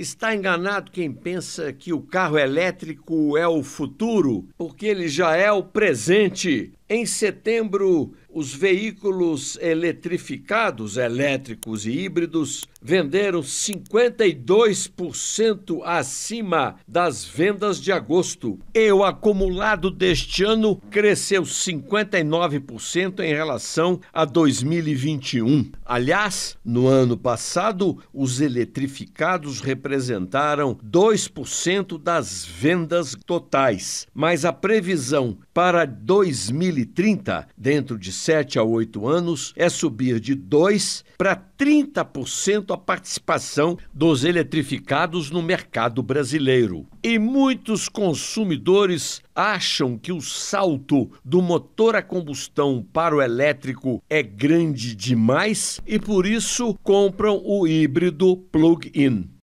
Está enganado quem pensa que o carro elétrico é o futuro, porque ele já é o presente. Em setembro, os veículos eletrificados, elétricos e híbridos, venderam 52% acima das vendas de agosto. E o acumulado deste ano cresceu 59% em relação a 2021. Aliás, no ano passado, os eletrificados representaram 2% das vendas totais, mas a previsão para 2021 2030, dentro de 7 a 8 anos, é subir de 2 para 30% a participação dos eletrificados no mercado brasileiro. E muitos consumidores acham que o salto do motor a combustão para o elétrico é grande demais e por isso compram o híbrido plug-in.